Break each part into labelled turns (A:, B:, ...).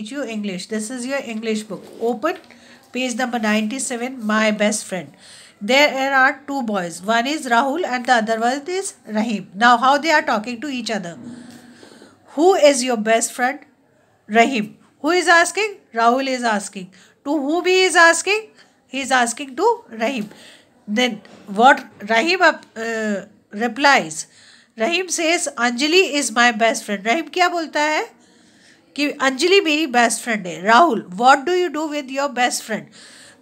A: teach you English. This is your English book. Open page number 97, My Best Friend. There are two boys. One is Rahul and the other one is Rahim. Now how they are talking to each other. Who is your best friend? Rahim. Who is asking? Rahul is asking. To whom he is asking? He is asking to Rahim. Then what Rahim uh, replies. Rahim says Anjali is my best friend. Rahim क्या बोलता है? कि अंजलि मेरी best friend है Rahul what do you do with your best friend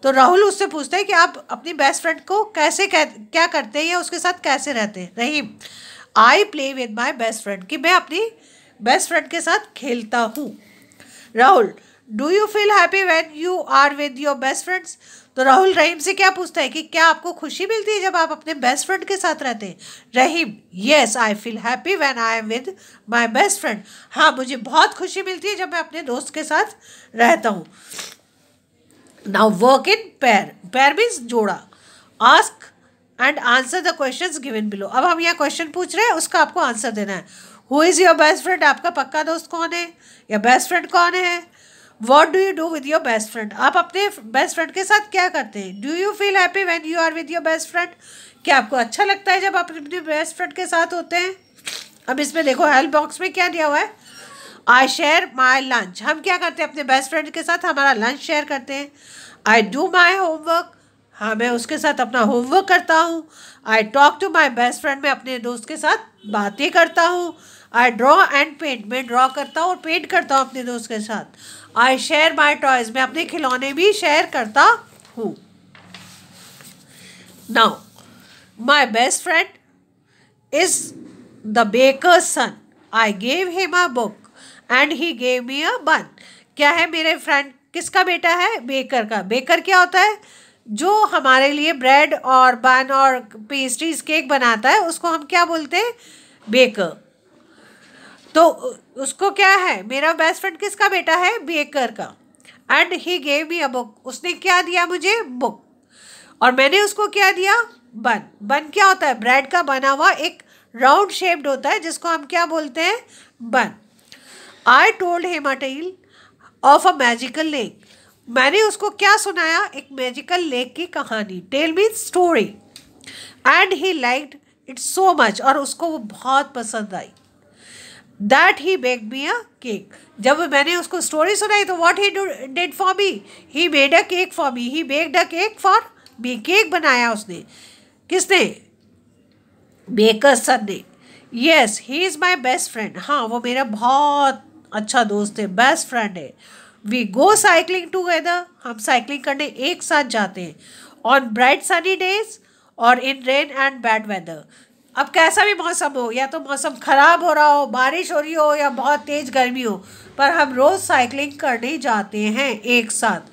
A: तो राहुल उससे पूछता है कि आप अपनी बेस्ट फ्रेंड को कैसे कह, क्या करते हैं या उसके साथ कैसे रहते हैं Rahim I play with my best friend कि मैं अपनी बेस्ट फ्रेंड के साथ खेलता हूँ Rahul do you feel happy when you are with your best friends तो राहुल रहीम से क्या पूछता है कि क्या आपको खुशी मिलती है जब आप अपने बेस्ट फ्रेंड के साथ रहते हैं Rahim yes I feel happy when I am with my best friend हाँ मुझे बहुत खुशी मिलती है जब मैं अपने दोस्त के साथ रहता हूँ नाउ वर्क इन पैर पैर मीन्स जोड़ा ask and answer the question given below अब हम यहाँ क्वेश्चन पूछ रहे हैं उसका आपको आंसर देना है who is your best friend आपका पक्का दोस्त कौन है या बेस्ट फ्रेंड कौन है what do you do with your best friend आप अपने बेस्ट फ्रेंड के साथ क्या करते हैं do you feel happy when you are with your best friend क्या आपको अच्छा लगता है जब आप अपने बेस्ट फ्रेंड के साथ होते हैं अब इसमें देखो हेल्प बॉक्स में क्या दिया हुआ है आई शेयर माई लंच हम क्या करते हैं अपने बेस्ट फ्रेंड के साथ हमारा लंच शेयर करते हैं आई डू माई होमवर्क हाँ मैं उसके साथ अपना होमवर्क करता हूँ I talk to my best friend मैं अपने दोस्त के साथ बातें करता हूँ आई ड्रॉ एंड पेंट मैं ड्रॉ करता हूँ और पेंट करता हूँ अपने दोस्त के साथ आई शेयर माई टॉयज मैं अपने खिलौने भी शेयर करता हूँ now my best friend is the baker son I gave he my book and he gave me a bun क्या है मेरे फ्रेंड किसका बेटा है बेकर का बेकर क्या होता है जो हमारे लिए ब्रेड और बन और पेस्ट्रीज केक बनाता है उसको हम क्या बोलते हैं बेकर तो उसको क्या है मेरा बेस्ट फ्रेंड किसका बेटा है बेकर का and he gave me a book उसने क्या दिया मुझे बुक और मैंने उसको क्या दिया बन बन क्या होता है ब्रेड का बना हुआ एक राउंड शेप्ड होता है जिसको हम क्या बोलते हैं bun I told him a tale tale of a magical lake मैंने उसको क्या सुनाया एक मैजिकल लेक की कहानी tell me story and he liked it so much और उसको वो बहुत पसंद आई that he bake me a cake जब मैंने उसको स्टोरी सुनाई तो what he did for me he made a cake for me he baked a cake for me cake बनाया उसने किसने बेकर सर ने yes he is my best friend हाँ वो मेरा बहुत अच्छा दोस्त है बेस्ट फ्रेंड है वी गो साइकिलिंग टूगेदर हम साइकिलिंग करने एक साथ जाते हैं ऑन ब्राइट सनी डेज और in rain and bad weather अब कैसा भी मौसम हो या तो मौसम ख़राब हो रहा हो बारिश हो रही हो या बहुत तेज़ गर्मी हो पर हम रोज़ साइकिलिंग करने जाते हैं एक साथ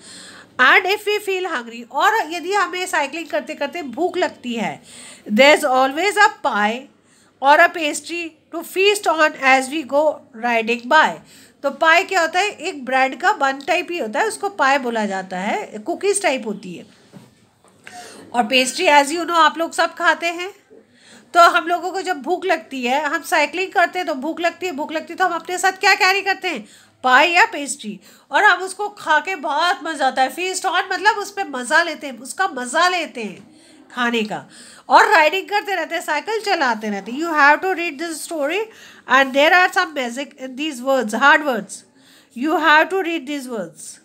A: and if we feel hungry और यदि हमें साइकिलिंग करते करते भूख लगती है there is always a pie और a pastry to feast on as we go riding by तो पाए क्या होता है एक ब्रेड का बन टाइप ही होता है उसको पाए बोला जाता है कुकीज़ टाइप होती है और पेस्ट्री एज यू नो आप लोग सब खाते हैं तो हम लोगों को जब भूख लगती है हम साइकिलिंग करते हैं तो भूख लगती है भूख लगती है तो हम अपने साथ क्या कैरी करते हैं पाए या पेस्ट्री और हम उसको खा के बहुत मज़ा आता है फीस्ट ऑन मतलब उस पर मज़ा लेते हैं उसका मज़ा लेते हैं खाने का और राइडिंग करते रहते साइकिल चलाते रहते you have to read this story and there are some basic these words hard words you have to read these words